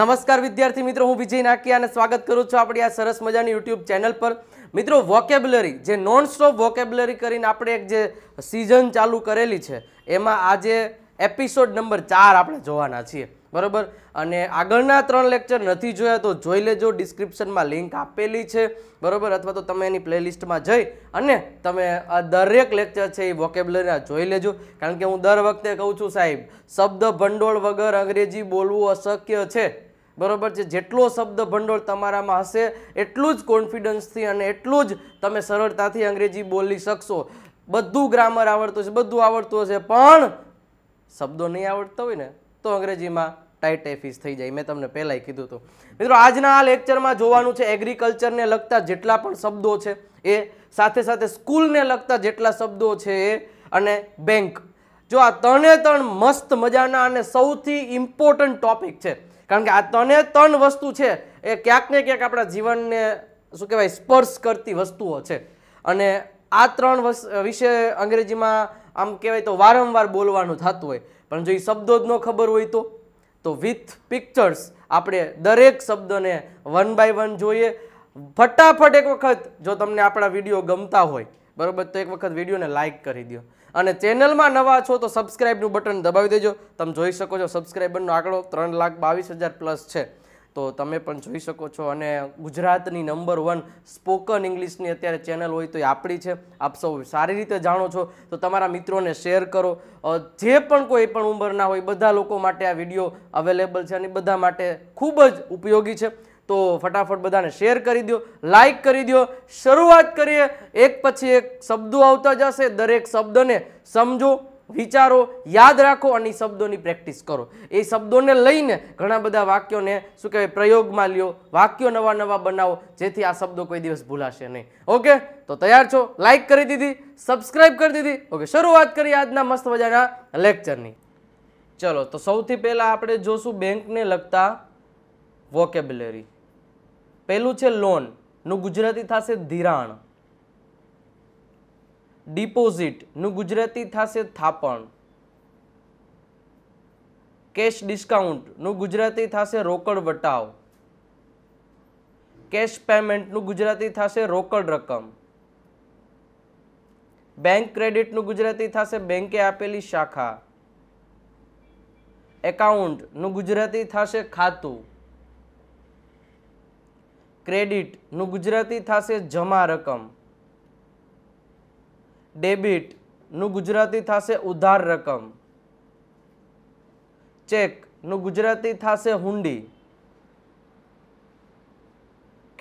નમસ્કાર વિદ્યાર્થી મિત્રો હું વિજય નાકિયા અને સ્વાગત કરું છું આપણી આ સરસ મજાની યુટ્યુબ ચેનલ પર મિત્રો વોકેબ્લરી જે નોન સ્ટોપ વોકેબ્લરી કરીને આપણે એક જે સિઝન ચાલુ કરેલી છે એમાં આજે એપિસોડ નંબર ચાર આપણે જોવાના છીએ બરાબર અને આગળના ત્રણ લેક્ચર નથી જોયા તો જોઈ લેજો ડિસ્ક્રિપ્શનમાં લિંક આપેલી છે બરાબર અથવા તો તમે એની પ્લેલિસ્ટમાં જઈ અને તમે આ દરેક લેક્ચર છે એ વોકેબ્લરીના જોઈ લેજો કારણ કે હું દર વખતે કહું છું સાહેબ શબ્દ ભંડોળ વગર અંગ્રેજી બોલવું અશક્ય છે બરોબર છે જેટલો શબ્દ ભંડોળ તમારામાં હશે એટલું જ કોન્ફિડન્સથી અને એટલું જ તમે સરળતાથી અંગ્રેજી બોલી શકશો બધું ગ્રામર આવડતું છે બધું આવડતું હશે પણ શબ્દો નહીં આવડતા હોય ને તો અંગ્રેજીમાં ટાઈટ એફિસ થઈ જાય મેં તમને પહેલાંય કીધું હતું મિત્રો આજના આ લેક્ચરમાં જોવાનું છે એગ્રીકલ્ચરને લગતા જેટલા પણ શબ્દો છે એ સાથે સાથે સ્કૂલને લગતા જેટલા શબ્દો છે એ અને બેંક જો આ ત્રણે ત્રણ મસ્ત મજાના અને સૌથી ઇમ્પોર્ટન્ટ ટોપિક છે કારણ કે આ તને ત્રણ વસ્તુ છે એ ક્યાંક ને ક્યાંક આપણા જીવનને શું કહેવાય સ્પર્શ કરતી વસ્તુઓ છે અને આ ત્રણ વિશે અંગ્રેજીમાં આમ કહેવાય તો વારંવાર બોલવાનું થતું હોય પણ જો એ શબ્દો જ ન ખબર હોય તો તો વિથ પિક્ચર્સ આપણે દરેક શબ્દને વન બાય વન જોઈએ ફટાફટ એક વખત જો તમને આપણા વિડીયો ગમતા હોય બરાબર તો એક વખત વિડીયોને લાઇક કરી દો અને ચેનલમાં નવા છો તો સબસ્ક્રાઇબનું બટન દબાવી દેજો તમે જોઈ શકો છો સબસ્ક્રાઇબરનો આંકડો ત્રણ લાખ બાવીસ હજાર પ્લસ છે તો તમે પણ જોઈ શકો છો અને ગુજરાતની નંબર વન સ્પોકન ઇંગ્લિશની અત્યારે ચેનલ હોય તો એ આપણી છે આપ સૌ સારી રીતે જાણો છો તો તમારા મિત્રોને શેર કરો જે પણ કોઈ પણ ઉંમરના હોય બધા લોકો માટે આ વિડીયો અવેલેબલ છે અને બધા માટે ખૂબ જ ઉપયોગી છે તો ફટાફટ બધાને શેર કરી દો લાઇક કરી દો શરૂઆત કરીએ એક પછી એક શબ્દો આવતા જશે દરેક શબ્દને સમજો વિચારો યાદ રાખો અને એ શબ્દોની પ્રેક્ટિસ કરો એ શબ્દોને લઈને ઘણા બધા વાક્યોને શું કહેવાય પ્રયોગમાં લ્યો વાક્યો નવા નવા બનાવો જેથી આ શબ્દો કોઈ દિવસ ભૂલાશે નહીં ઓકે તો તૈયાર છો લાઇક કરી દીધી સબસ્ક્રાઇબ કરી દીધી ઓકે શરૂઆત કરીએ આજના મસ્ત મજાના લેક્ચરની ચલો તો સૌથી પહેલાં આપણે જોશું બેંકને લગતા વોકેબ્યુલરી પહેલું છે લોનનું ગુજરાતી થશે ધિરાણ ડિપોઝિટનું ગુજરાતી થશે થાપણ કેશ ડિસ્કાઉન્ટનું ગુજરાતી થશે રોકડ વટાવ કેશ પેમેન્ટનું ગુજરાતી થશે રોકડ રકમ બેંક ક્રેડિટનું ગુજરાતી થશે બેંકે આપેલી શાખા એકાઉન્ટનું ગુજરાતી થશે ખાતું ક્રેડિટનું ગુજરાતી થશે જમા રકમ ડેબિટ નું ગુજરાતી થશે ઉધાર રકમ ચેક નું ગુજરાતી થશે હુંડી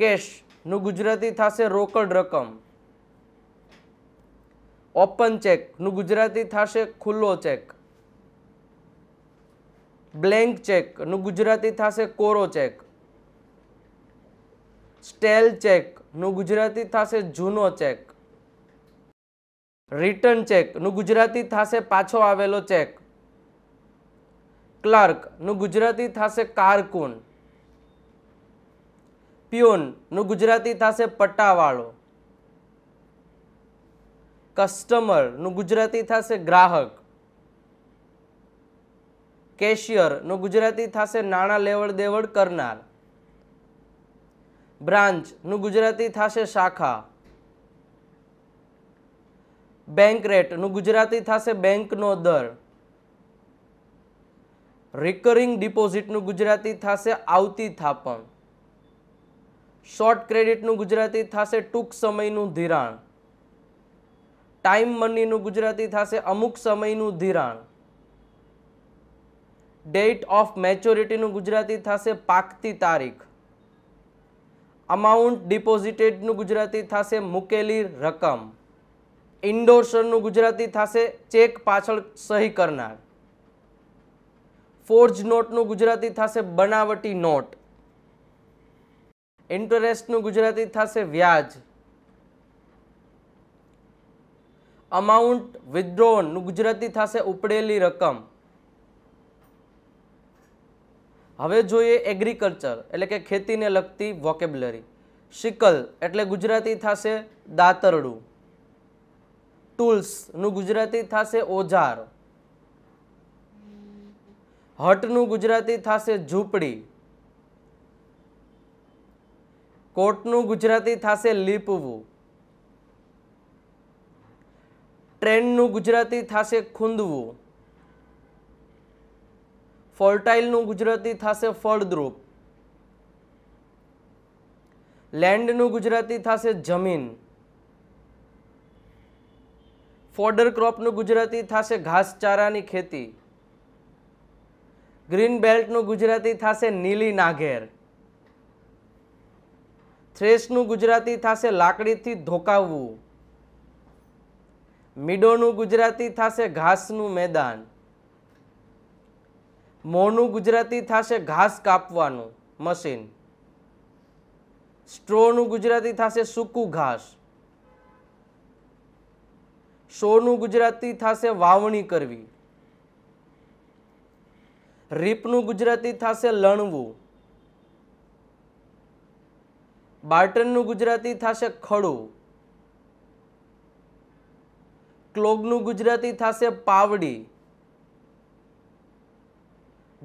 કેશનું ગુજરાતી થશે રોકડ રકમ ઓપન ચેકનું ગુજરાતી થશે ખુલ્લો ચેક બ્લેન્ક ચેક નું ગુજરાતી થશે કોરો ચેક સ્ટેલ ચેક નું ગુજરાતી થશે જૂનો ચેક રિટર્ન નું ગુજરાતી થશે પાછો આવેલો ચેક ક્લાર્ક નું ગુજરાતી થશે કારકુન નું ગુજરાતી થશે પટ્ટાવાળો કસ્ટમરનું ગુજરાતી થશે ગ્રાહક કેશિયર નું ગુજરાતી થશે નાણાં લેવડ દેવડ કરનાર બ્રાન્ચનું ગુજરાતી થશે શાખા બેંક રેટનું ગુજરાતી થશે બેંકનો દર રિકરિંગ ડિપોઝિટનું ગુજરાતી થશે આવતી થાપણ શોર્ટ ક્રેડિટનું ગુજરાતી થશે ટૂંક સમયનું ધિરાણ ટાઈમ મનીનું ગુજરાતી થશે અમુક સમયનું ધિરાણ ડેટ ઓફ મેચ્યોરિટીનું ગુજરાતી થશે પાકતી તારીખ અમાઉન્ટ ડિપોઝિટેડનું ગુજરાતી થશે મૂકેલી રકમ ઇન્ડોર્સરનું ગુજરાતી થશે ચેક પાછળ સહી કરનાર ફોર્જ નોટનું ગુજરાતી થશે બનાવટી નોટ ઇન્ટરેસ્ટનું ગુજરાતી થશે વ્યાજ અમાઉન્ટ વિથડ્રોનનું ગુજરાતી થશે ઉપડેલી રકમ હવે જોઈએ એગ્રીકલ્ચર એટલે કે ખેતીને લગતી વોકેબલરી સિકલ એટલે ગુજરાતી થશે દાતરડું ટૂલ્સનું ગુજરાતી થશે ઓજાર હટનું ગુજરાતી થશે ઝૂંપડી કોટનું ગુજરાતી થશે લીપવું ટ્રેનનું ગુજરાતી થશે ખૂંદવું ફર્ટાઇલનું ગુજરાતી થશે ફળદ્રુપ લેન્ડનું ગુજરાતી થશે જમીન ફોડર ક્રોપનું ગુજરાતી થશે ઘાસચારાની ખેતી ગ્રીન બેલ્ટનું ગુજરાતી થશે નીલી નાઘેર થ્રેસનું ગુજરાતી થશે લાકડીથી ધોકાવવું મીડોનું ગુજરાતી થશે ઘાસનું મેદાન મોનું ગુજરાતી થશે ઘાસ કાપવાનું મશીન સ્ટ્રોનું ગુજરાતી થશે સૂકું ઘાસ સોનું ગુજરાતી થશે વાવણી કરવી રીપનું ગુજરાતી થશે લણવું બાર્ટનનું ગુજરાતી થશે ખડું ક્લોગનું ગુજરાતી થશે પાવડી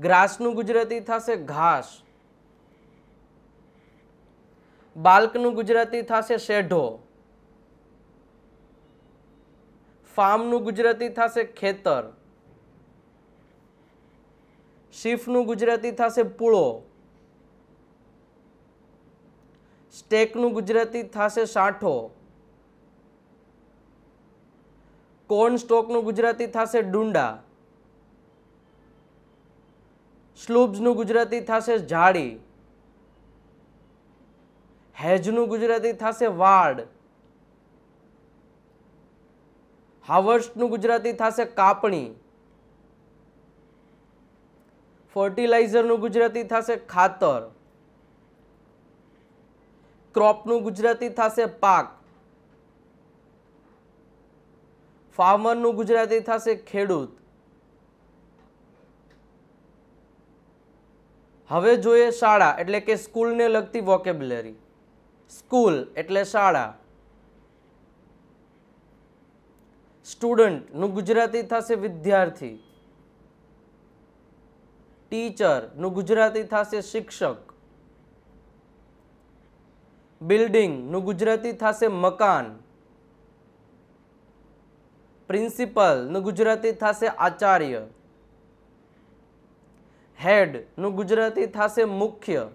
ગ્રાસનું ગુજરાતી થશે ઘાસ બાલ્કનું ગુજરાતી થશે શેઢો ફાર્મનું ગુજરાતી થશે ખેતર શિફનું ગુજરાતી થશે પુળો સ્ટેકનું ગુજરાતી થશે સાંઠો કોર્ન સ્ટોકનું ગુજરાતી થશે ડુંડા સ્લુબ્સનું ગુજરાતી થશે ઝાડી હેજનું ગુજરાતી થશે વાડ હાવર્સ્ટનું ગુજરાતી થશે કાપણી ફર્ટિલાઇઝરનું ગુજરાતી થશે ખાતર ક્રોપનું ગુજરાતી થશે પાક ફાર્મરનું ગુજરાતી થશે ખેડૂત હવે જોઈએ શાળા એટલે કે સ્કૂલને લગતી વોકેબ્યુલરી સ્કૂલ એટલે શાળા સ્ટુડન્ટનું ગુજરાતી થશે વિદ્યાર્થી ટીચરનું ગુજરાતી થશે શિક્ષક બિલ્ડિંગનું ગુજરાતી થશે મકાન પ્રિન્સિપલનું ગુજરાતી થશે આચાર્ય હેડનું ગુજરાતી થશે મુખ્ય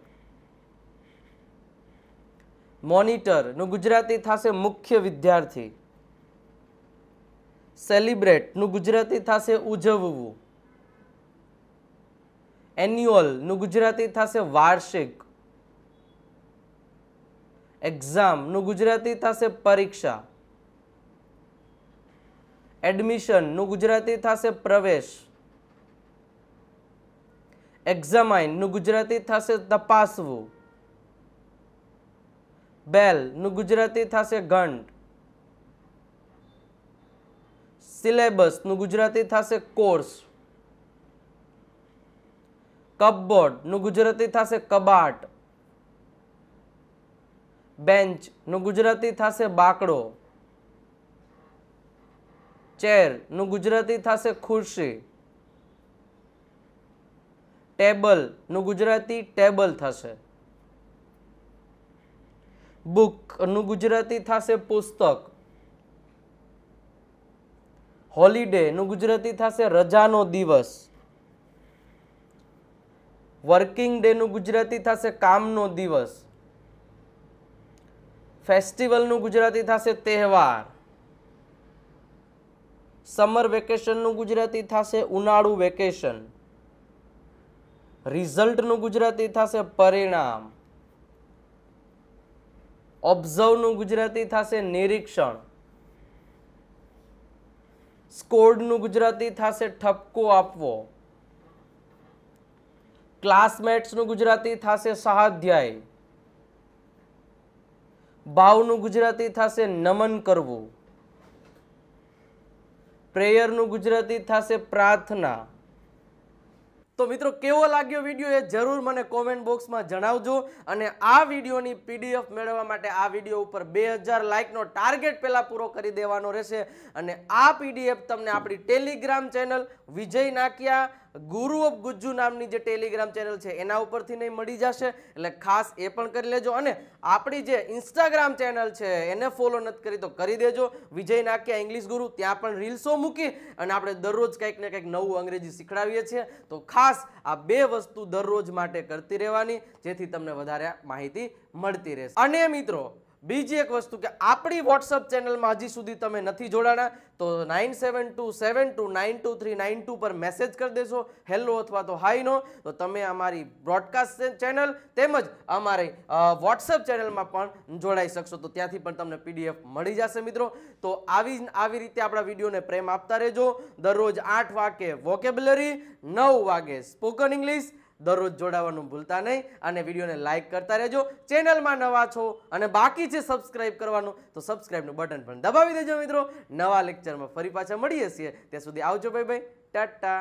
મોનિટરનું ગુજરાતી થશે મુખ્ય વિદ્યાર્થી સેલિબ્રેટનું ગુજરાતી થશે ઉજવવું એન્યુઅલનું ગુજરાતી થશે વાર્ષિક એક્ઝામનું ગુજરાતી થશે પરીક્ષા એડમિશનનું ગુજરાતી થશે પ્રવેશ એક્ઝામાઇનનું ગુજરાતી થશે તપાસવું બેલનું ગુજરાતી થશે ઘંટ સિલેબસનું ગુજરાતી થશે કોર્સ કપબોર્ડનું ગુજરાતી થશે કબાટ બેન્ચનું ગુજરાતી થશે બાકડો ચેરનું ગુજરાતી થશે ખુરશી ટેબલનું ગુજરાતી ટેબલ થશે બુકનું ગુજરાતી થશે પુસ્તક હોલિડેનું ગુજરાતી થશે રજાનો દિવસ વર્કિંગ ડેનું ગુજરાતી થશે કામનો દિવસ ફેસ્ટિવલનું ગુજરાતી થશે તહેવાર સમર વેકેશનનું ગુજરાતી થશે ઉનાળુ વેકેશન રિઝલ્ટનું ગુજરાતી થશે પરિણામ ઓબ્ઝર્વનું ગુજરાતી થશે નિરીક્ષણ સ્કોર્ડનું ગુજરાતી થશે ઠપકો આપવો ક્લાસમેટ્સનું ગુજરાતી થશે સહાધ્યાય ભાવનું ગુજરાતી થશે નમન કરવું પ્રેયરનું ગુજરાતી થશે પ્રાર્થના તો મિત્રો કેવો લાગ્યો વિડીયો એ જરૂર મને કોમેન્ટ બોક્સમાં જણાવજો અને આ વિડીયોની પીડીએફ મેળવવા માટે આ વિડીયો ઉપર બે હજાર લાઇકનો ટાર્ગેટ પહેલાં પૂરો કરી દેવાનો રહેશે અને આ પીડીએફ તમને આપણી ટેલિગ્રામ ચેનલ વિજય નાકિયા ગુરુ ઓફ ગુજ્જુ નામની જે ટેલિગ્રામ ચેનલ છે એના ઉપરથી નહીં મળી જશે એટલે ખાસ એ પણ કરી લેજો અને આપણી જે ઇન્સ્ટાગ્રામ ચેનલ છે એને ફોલો નથી કરી તો કરી દેજો વિજય નાખ્યા ઇંગ્લિશ ગુરુ ત્યાં પણ રીલ્સો મૂકી અને આપણે દરરોજ કંઈક ને કંઈક નવું અંગ્રેજી શીખડાવીએ છીએ તો ખાસ આ બે વસ્તુ દરરોજ માટે કરતી રહેવાની જેથી તમને વધારે માહિતી મળતી રહેશે અને મિત્રો બીજી એક વસ્તુ કે આપણી વોટ્સઅપ ચેનલમાં હજી સુધી તમે નથી જોડાણા તો nine seven two seven two nine two three nine two પર મેસેજ કરી દેશો હેલો અથવા તો હાઈનો તો તમે અમારી બ્રોડકાસ્ટ ચેનલ તેમજ અમારી વોટ્સઅપ ચેનલમાં પણ જોડાઈ શકશો તો ત્યાંથી પણ તમને પીડીએફ મળી જશે મિત્રો તો આવી આવી રીતે આપણા વિડીયોને પ્રેમ આપતા રહેજો દરરોજ આઠ વાગે વોકેબ્યુલરી નવ વાગે સ્પોકન ઇંગ્લિશ દરરોજ જોડાવાનું ભૂલતા નહીં અને વિડીયોને લાઇક કરતા રહેજો ચેનલમાં નવા છો અને બાકી છે સબસ્ક્રાઇબ કરવાનું તો સબસ્ક્રાઇબનું બટન પણ દબાવી દેજો મિત્રો નવા લેક્ચરમાં ફરી પાછા મળીએ છીએ ત્યાં સુધી આવજો ભાઈ ભાઈ ટાટા